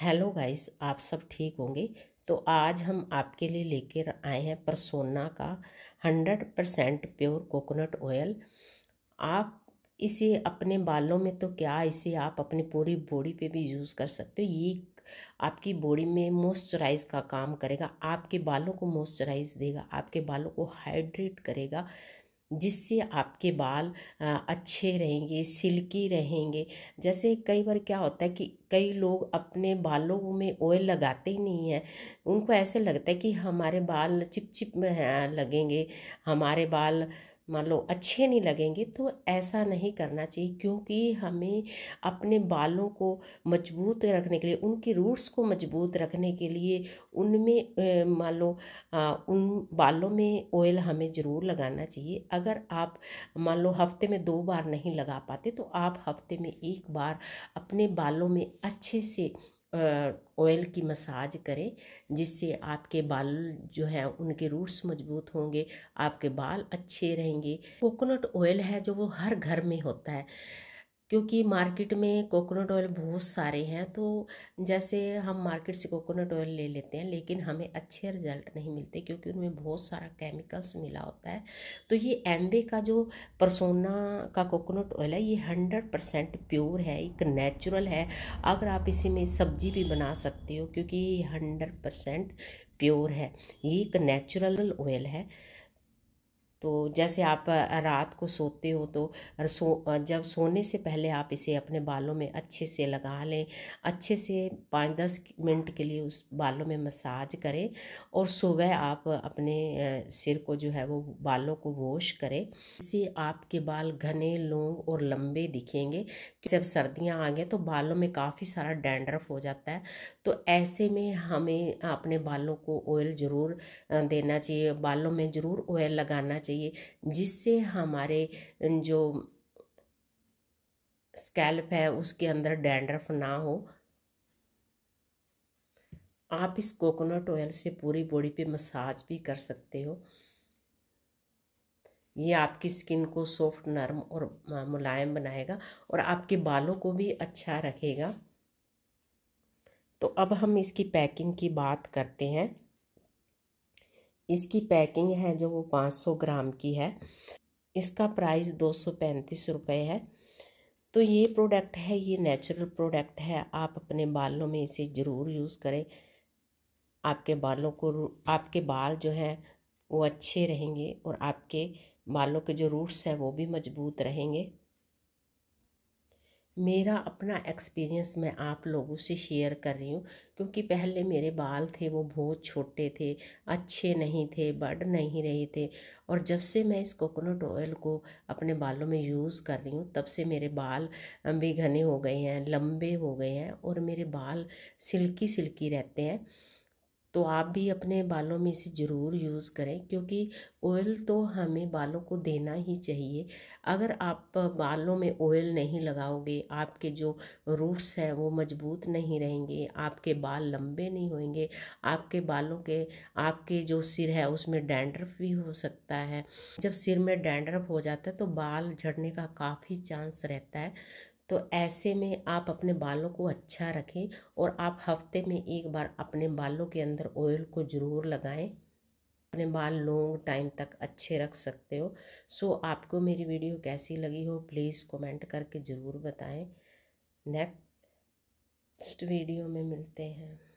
hello guys आप सब ठीक होंगे तो आज हम आपके लिए लेकर आए हैं परसोना का hundred percent pure coconut oil आप इसे अपने बालों में तो क्या इसे आप अपनी पूरी बॉडी पे भी यूज़ कर सकते हो ये आपकी बॉडी में मॉइस्चराइज का काम करेगा आपके बालों को मॉइस्चराइज देगा आपके बालों को हाइड्रेट करेगा जिससे आपके बाल अच्छे रहेंगे सिल्की रहेंगे जैसे कई बार क्या होता है कि कई लोग अपने बालों में ऑयल लगाते ही नहीं हैं उनको ऐसे लगता है कि हमारे बाल चिपचिप में लगेंगे हमारे बाल मान लो अच्छे नहीं लगेंगे तो ऐसा नहीं करना चाहिए क्योंकि हमें अपने बालों को मजबूत रखने के लिए उनके रूट्स को मजबूत रखने के लिए उनमें मान लो उन बालों में ऑयल हमें ज़रूर लगाना चाहिए अगर आप मान लो हफ्ते में दो बार नहीं लगा पाते तो आप हफ्ते में एक बार अपने बालों में अच्छे से ऑयल की मसाज करें जिससे आपके बाल जो है उनके रूट्स मजबूत होंगे आपके बाल अच्छे रहेंगे कोकोनट ऑयल है जो वो हर घर में होता है क्योंकि मार्केट में कोकोनट ऑयल बहुत सारे हैं तो जैसे हम मार्केट से कोकोनट ऑयल ले लेते हैं लेकिन हमें अच्छे रिजल्ट नहीं मिलते क्योंकि उनमें बहुत सारा केमिकल्स मिला होता है तो ये एम्बे का जो परसोना का कोकोनट ऑयल है ये हंड्रेड परसेंट प्योर है एक नेचुरल है अगर आप इसी में सब्जी भी बना सकते हो क्योंकि ये हंड्रेड परसेंट प्योर है ये एक नेचुरल ऑयल है तो जैसे आप रात को सोते हो तो सो जब सोने से पहले आप इसे अपने बालों में अच्छे से लगा लें अच्छे से पाँच दस मिनट के लिए उस बालों में मसाज करें और सुबह आप अपने सिर को जो है वो बालों को वॉश करें इससे आपके बाल घने लोंग और लंबे दिखेंगे जब सर्दियाँ आ गए तो बालों में काफ़ी सारा डैंड्रफ हो जाता है तो ऐसे में हमें अपने बालों को ऑयल ज़रूर देना चाहिए बालों में ज़रूर ऑयल लगाना चाहिए चाहिए जिससे हमारे जो स्कैल्प है उसके अंदर डैंड्रफ ना हो आप इस कोकोनट ऑयल से पूरी बॉडी पे मसाज भी कर सकते हो ये आपकी स्किन को सॉफ्ट नरम और मुलायम बनाएगा और आपके बालों को भी अच्छा रखेगा तो अब हम इसकी पैकिंग की बात करते हैं इसकी पैकिंग है जो वो पाँच सौ ग्राम की है इसका प्राइस दो सौ पैंतीस रुपये है तो ये प्रोडक्ट है ये नेचुरल प्रोडक्ट है आप अपने बालों में इसे ज़रूर यूज़ करें आपके बालों को आपके बाल जो हैं वो अच्छे रहेंगे और आपके बालों के जो रूट्स हैं वो भी मजबूत रहेंगे मेरा अपना एक्सपीरियंस मैं आप लोगों से शेयर कर रही हूँ क्योंकि पहले मेरे बाल थे वो बहुत छोटे थे अच्छे नहीं थे बढ़ नहीं रहे थे और जब से मैं इस कोकोनट ऑयल को अपने बालों में यूज़ कर रही हूँ तब से मेरे बाल भी घने हो गए हैं लंबे हो गए हैं और मेरे बाल सिल्की सिल्की रहते हैं तो आप भी अपने बालों में इसे ज़रूर यूज़ करें क्योंकि ऑयल तो हमें बालों को देना ही चाहिए अगर आप बालों में ऑयल नहीं लगाओगे आपके जो रूट्स हैं वो मजबूत नहीं रहेंगे आपके बाल लंबे नहीं होंगे आपके बालों के आपके जो सिर है उसमें डैंड्रफ भी हो सकता है जब सिर में डैंड्रफ हो जाता है तो बाल झड़ने का काफ़ी चांस रहता है तो ऐसे में आप अपने बालों को अच्छा रखें और आप हफ्ते में एक बार अपने बालों के अंदर ऑयल को ज़रूर लगाएं अपने बाल लॉन्ग टाइम तक अच्छे रख सकते हो सो आपको मेरी वीडियो कैसी लगी हो प्लीज़ कमेंट करके ज़रूर बताएं नेक्स्ट वीडियो में मिलते हैं